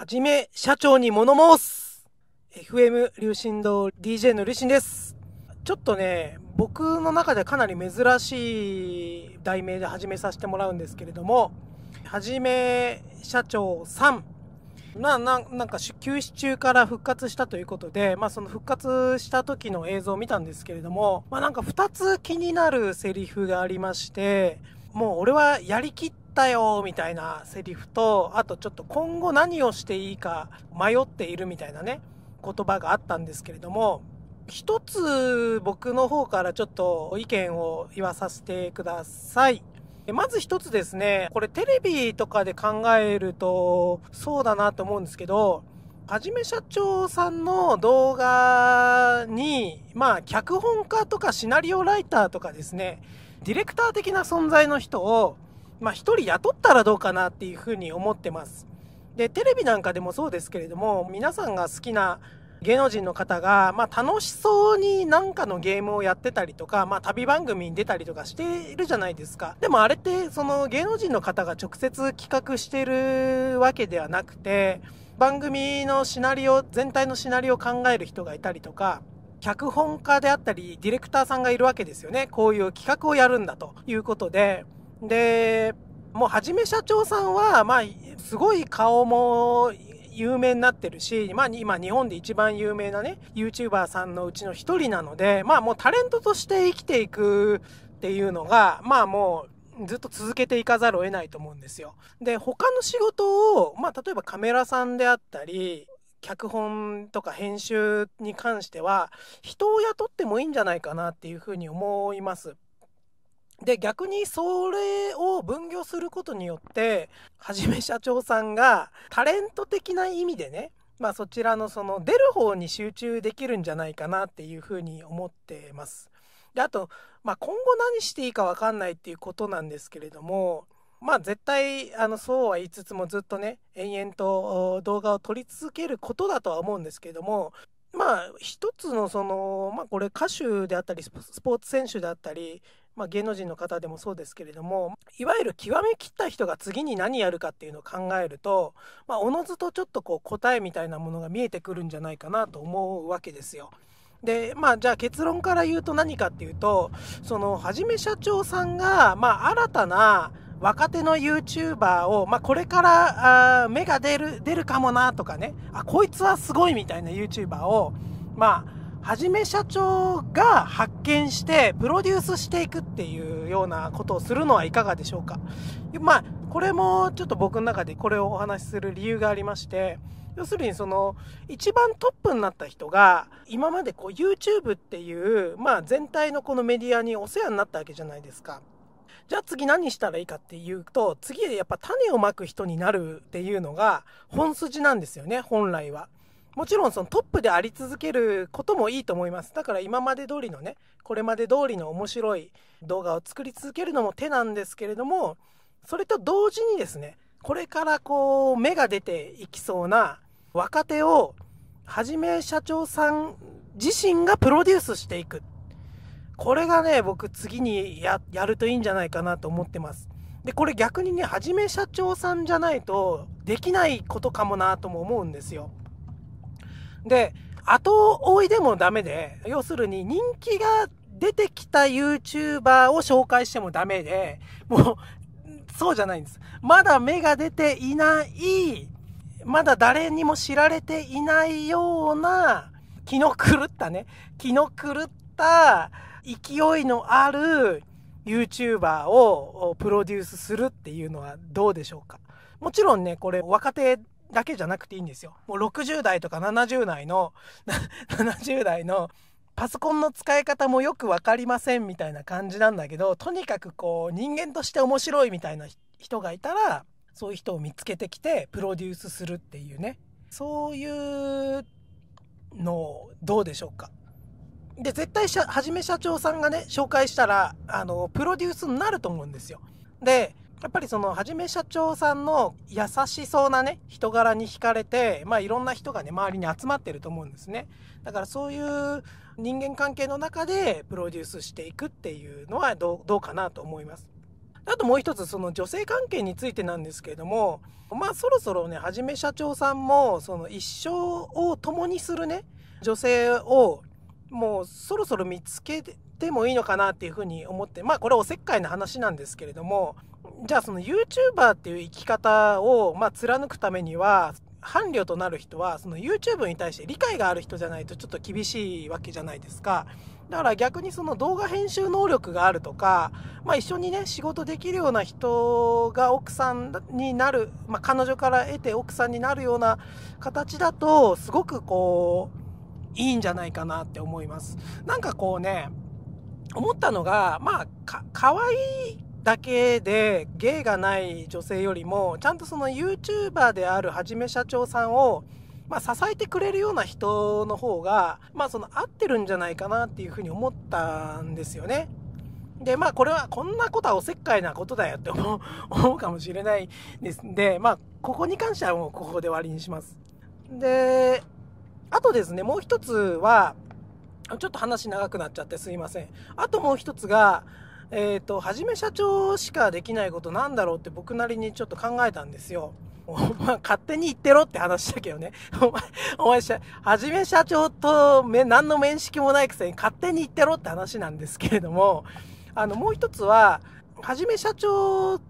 はじめ社長に物申す !FM 流振堂 DJ の流振です。ちょっとね、僕の中でかなり珍しい題名で始めさせてもらうんですけれども、はじめ社長さん。まあ、ななんか休止中から復活したということで、まあ、その復活した時の映像を見たんですけれども、まあ、なんか2つ気になるセリフがありまして、もう俺はやりきっったよみたいなセリフと、あとちょっと今後何をしていいか迷っているみたいなね、言葉があったんですけれども、一つ僕の方からちょっと意見を言わさせてください。まず一つですね、これテレビとかで考えるとそうだなと思うんですけど、はじめ社長さんの動画に、まあ、脚本家とかシナリオライターとかですね、ディレクター的な存在の人をまあ、1人雇ったらどうかなっていうふうに思ってます。で、テレビなんかでもそうですけれども、皆さんが好きな芸能人の方が、まあ、楽しそうになんかのゲームをやってたりとか、まあ、旅番組に出たりとかしているじゃないですか。でもあれって、その芸能人の方が直接企画してるわけではなくて、番組のシナリオ、全体のシナリオを考える人がいたりとか、脚本家であったり、ディレクターさんがいるわけですよね。こういう企画をやるんだということで、で、もうはじめ社長さんは、まあ、すごい顔も有名になってるし、まあ、今日本で一番有名なね、YouTuber さんのうちの一人なので、まあもうタレントとして生きていくっていうのが、まあもう、ずっと続けていかざるを得ないと思うんですよ。で、他の仕事を、まあ、例えばカメラさんであったり、脚本とか編集に関しては、人を雇ってもいいんじゃないかなっていうふうに思います。で逆にそれを分業することによってはじめ社長さんがタレント的な意味でねまあそちらのその出る方に集中できるんじゃないかなっていうふうに思ってます。であと、まあ、今後何していいか分かんないっていうことなんですけれどもまあ絶対あのそうは言いつつもずっとね延々と動画を撮り続けることだとは思うんですけれどもまあ一つのそのまあこれ歌手であったりスポーツ選手であったりまあ、芸能人の方でもそうですけれどもいわゆる極めきった人が次に何やるかっていうのを考えると、まあ、おのずとちょっとこう答えみたいなものが見えてくるんじゃないかなと思うわけですよ。でまあ、じゃあ結論から言うと何かっていうとそのはじめ社長さんが、まあ、新たな若手の YouTuber を、まあ、これからあ芽が出る出るかもなとかねあこいつはすごいみたいな YouTuber を、まあ、はじめ社長が発見してプロデュースしていくっていうようなことをするのはいかがでしょうか。まあ、これもちょっと僕の中でこれをお話しする理由がありまして、要するにその一番トップになった人が今までこう YouTube っていう、まあ、全体のこのメディアにお世話になったわけじゃないですか。じゃあ次何したらいいかっていうと次やっぱ種をまく人になるっていうのが本筋なんですよね本来は。もちろんそのトップであり続けることもいいと思います。だから今まで通りのね、これまで通りの面白い動画を作り続けるのも手なんですけれども、それと同時にですね、これからこう、芽が出ていきそうな若手を、はじめ社長さん自身がプロデュースしていく。これがね、僕次にや、やるといいんじゃないかなと思ってます。で、これ逆にね、はじめ社長さんじゃないとできないことかもなとも思うんですよ。で、後追いでもダメで、要するに人気が出てきた YouTuber を紹介してもダメで、もう、そうじゃないんです。まだ芽が出ていない、まだ誰にも知られていないような、気の狂ったね、気の狂った勢いのある YouTuber をプロデュースするっていうのはどうでしょうか。もちろんね、これ若手だけじゃなくていいんですよ。もう60代とか70代の、70 代のパソコンの使い方もよく分かりませんみたいな感じなんだけど、とにかくこう人間として面白いみたいな人がいたら、そういう人を見つけてきてプロデュースするっていうね。そういうのどうでしょうか。で、絶対はじめ社長さんがね、紹介したら、あの、プロデュースになると思うんですよ。で、やっぱりそのはじめ社長さんの優しそうなね人柄に惹かれて、まあ、いろんな人がね周りに集まってると思うんですねだからそういう人間関係の中でプロデュースしていくっていうのはどうかなと思いますあともう一つその女性関係についてなんですけれどもまあそろそろねはじめ社長さんもその一生を共にするね女性をもうそろそろ見つけてもいいのかなっていうふうに思ってまあこれおせっかいな話なんですけれどもじゃあその YouTuber っていう生き方を、まあ、貫くためには、伴侶となる人は、その YouTube に対して理解がある人じゃないとちょっと厳しいわけじゃないですか。だから逆にその動画編集能力があるとか、まあ一緒にね、仕事できるような人が奥さんになる、まあ彼女から得て奥さんになるような形だと、すごくこう、いいんじゃないかなって思います。なんかこうね、思ったのが、まあ、か、可わいいだけで芸がない女性よりもちゃんとその YouTuber であるはじめ社長さんをまあ、支えてくれるような人の方が、まあ、その合ってるんじゃないかなっていうふうに思ったんですよね。で、まあ、これは、こんなことはおせっかいなことだよって思う思うかもしれないですんで、まあ、ここに関してはもうここで終わりにします。で、あとですね、もう一つは、ちょっと話長くなっちゃってすいません。あともう一つが、えっ、ー、と、はじめ社長しかできないことなんだろうって僕なりにちょっと考えたんですよ。お前、勝手に言ってろって話だけどね。お前、お前しゃ、はじめ社長とめ、何の面識もないくせに勝手に言ってろって話なんですけれども、あの、もう一つは、はじめ社長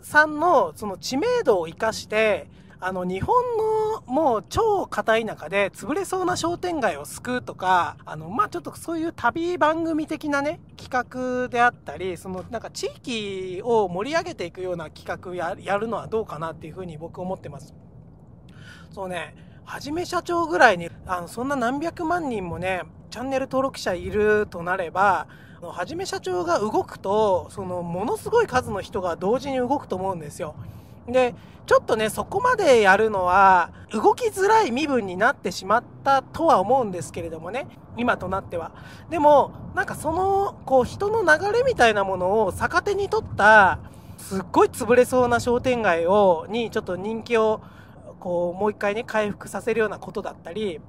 さんのその知名度を生かして、あの、日本のもう超硬い中で潰れそうな商店街を救うとか、あの、まあ、ちょっとそういう旅番組的なね、企画であったり、そのなんか地域を盛り上げていくような企画やるのはどうかなっていうふうに僕思ってます。そうね、はじめ社長ぐらいに、あの、そんな何百万人もね、チャンネル登録者いるとなれば、はじめ社長が動くと、その、ものすごい数の人が同時に動くと思うんですよ。で、ちょっとね、そこまでやるのは、動きづらい身分になってしまったとは思うんですけれどもね、今となっては。でも、なんかその、こう、人の流れみたいなものを逆手に取った、すっごい潰れそうな商店街を、に、ちょっと人気を、こう、もう一回ね、回復させるようなことだったり、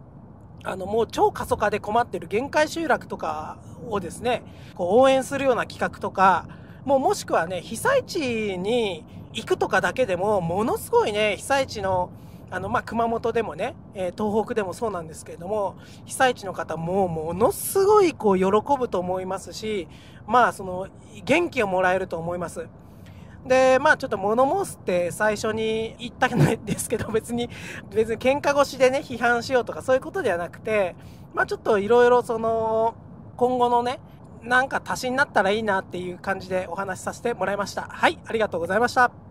あの、もう超過疎化で困ってる限界集落とかをですね、こう、応援するような企画とか、もうもしくはね、被災地に行くとかだけでも、ものすごいね、被災地の、あの、まあ、熊本でもね、えー、東北でもそうなんですけれども、被災地の方もものすごいこう喜ぶと思いますし、まあその、元気をもらえると思います。で、まあちょっと物申すって最初に言ったくないですけど、別に、別に喧嘩腰でね、批判しようとかそういうことではなくて、まあちょっといろいろその、今後のね、なんか足しになったらいいなっていう感じでお話しさせてもらいました。はい、ありがとうございました。